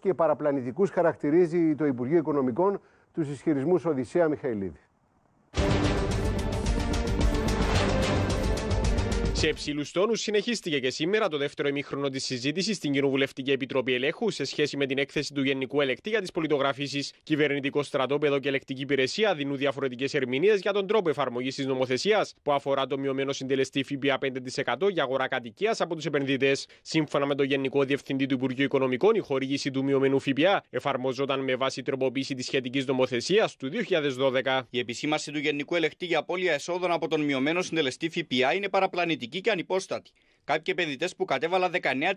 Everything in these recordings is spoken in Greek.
και παραπλανητικούς χαρακτηρίζει το Υπουργείο Οικονομικών τους ισχυρισμούς Οδυσσέα Μιχαηλίδη. Σε υψηλού τόνους συνεχίστηκε και σήμερα το δεύτερο ημίχρονο της συζήτησης στην Κοινοβουλευτική Επιτροπή Ελέγχου σε σχέση με την έκθεση του Γενικού Ελεκτή για τις πολιτογραφήσει. Κυβερνητικό στρατόπεδο και ελεκτική υπηρεσία δίνουν διαφορετικές ερμηνείες για τον τρόπο εφαρμογής της νομοθεσίας που αφορά το μειωμένο συντελεστή ΦΠΑ 5% για αγορά κατοικίας από τους επενδυτές. Σύμφωνα με τον Γενικό Διευθυντή του Υπουργείου Οικονομικών, η χορήγηση του μειωμένου ΦΠΑ εφαρμοζόταν με βάση τροποποίηση της σχετικής νομοθεσίας του 2012. Η επισήμαση του Γενικού Ελεκτή για απώλεια εσόδων από τον μειωμένο συντελεστή ΦΠΑ είναι παραπλανητική σημαντική και ανυπόστατη. Κάποιοι επενδυτές που κατέβαλαν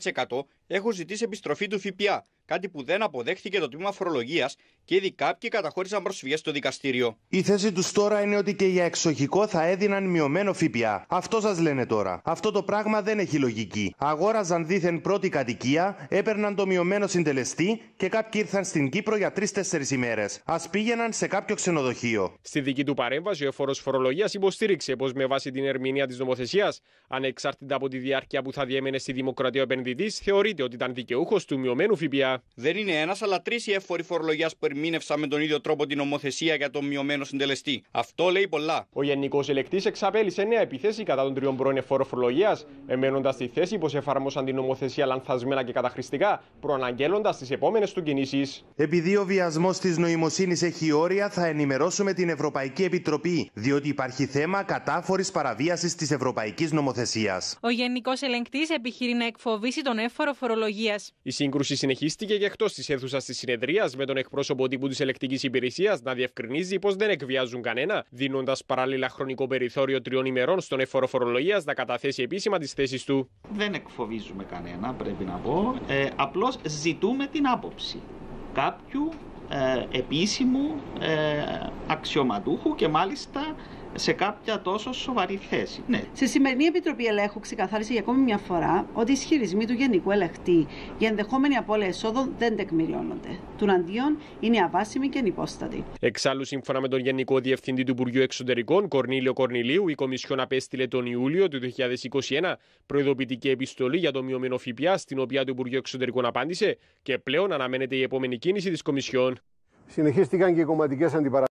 19% έχουν ζητήσει επιστροφή του ΦΠΑ, κάτι που δεν αποδέχθηκε το τμήμα φορολογίας και ήδη κάποιοι καταχώρησαν προσφυγές στο δικαστήριο. Η θέση τους τώρα είναι ότι και για εξοχικό θα έδιναν μειωμένο ΦΠΑ. Αυτό σας λένε τώρα. Αυτό το πράγμα δεν έχει λογική. Αγόραζαν δίθεν πρώτη κατοικία, έπαιρναν το μειωμένο συντελεστή και κάποιοι ήρθαν στην Κύπρο για τρει-τέσσερι ημέρες. Ας πήγαιναν σε κάποιο ξενοδοχείο. Στη δική του παρέμβαση, ο εφόρος φορολογίας υποστήριξε πως με βάση την ερμηνεία της νομοθεσίας, ανεξάρτητα από τη διάρκεια που θα διέμενε στη Δημοκρατία ο επενδυτής, θεωρείται ότι ήταν δικαιούχος του μειωμένου ΦΠΑ δεν είναι ένας, αλλά τρεις οι εφόροι φορολογία που ερμήνευσαν με τον ίδιο τρόπο την νομοθεσία για τον μειωμένο συντελεστή. Αυτό λέει πολλά. Ο Γενικός Ελεκτής εξαπέλυσε νέα επιθέση κατά των τριών πρώην εφόρων φορολογίας, εμένοντας τη θέση πως εφάρμοσαν την νομοθεσία λανθασμένα και καταχρηστικά, προαναγγέλλοντας τις επόμενες του κινήσεις. Επειδή ο βιασμός της νοημοσύνης έχει όρια, θα ενημερώσουμε την Ευρωπαϊκή Επιτροπή, διότι υπάρχει θέμα κατάφορης παραβίασης της Ευρωπαϊκής Νομοθεσίας. Ο Γενικός Ελεκτή επιχειρεί να εκφοβήσει τον εύφορο φορολογίας. Η σύγκρουση συνεχίστηκε Τοποθετήθηκε και εκτός της αίθουσας της συνεδρίας με τον εκπρόσωπο τύπου της ελεκτικής υπηρεσίας να διευκρινίζει πως δεν εκβιάζουν κανένα, δίνοντας παράλληλα χρονικό περιθώριο τριών ημερών στον εφοροφορολογία να καταθέσει επίσημα τις θέσεις του. Δεν εκφοβίζουμε κανένα, πρέπει να πω. Ε, Απλώς ζητούμε την άποψη κάποιου ε, επίσημου ε, αξιωματούχου και μάλιστα σε κάποια τόσο σοβαρή θέση. Ναι. Στη σημερινή Επιτροπή Ελέγχου ξεκαθάρισε για ακόμη μια φορά ότι οι ισχυρισμοί του Γενικού Ελεγχτή για ενδεχόμενη απώλεια εσόδων δεν τεκμηριώνονται. Τουναντίον είναι αβάσιμη και ανυπόστατη. Εξάλλου, σύμφωνα με τον Γενικό Διευθυντή του Υπουργείου Εξωτερικών, Κορνίλιο Κορνιλίου, η Κομισιόν απέστειλε τον Ιούλιο του 2021 προειδοποιητική επιστολή για το μειωμένο ΦΠΑ, στην οποία το Υπουργείο Εξωτερικών απάντησε και πλέον αναμένεται η επόμενη κίνηση της Κομισιόν. Συνεχίστηκαν και οι κομματικές αντιπαραθέσει.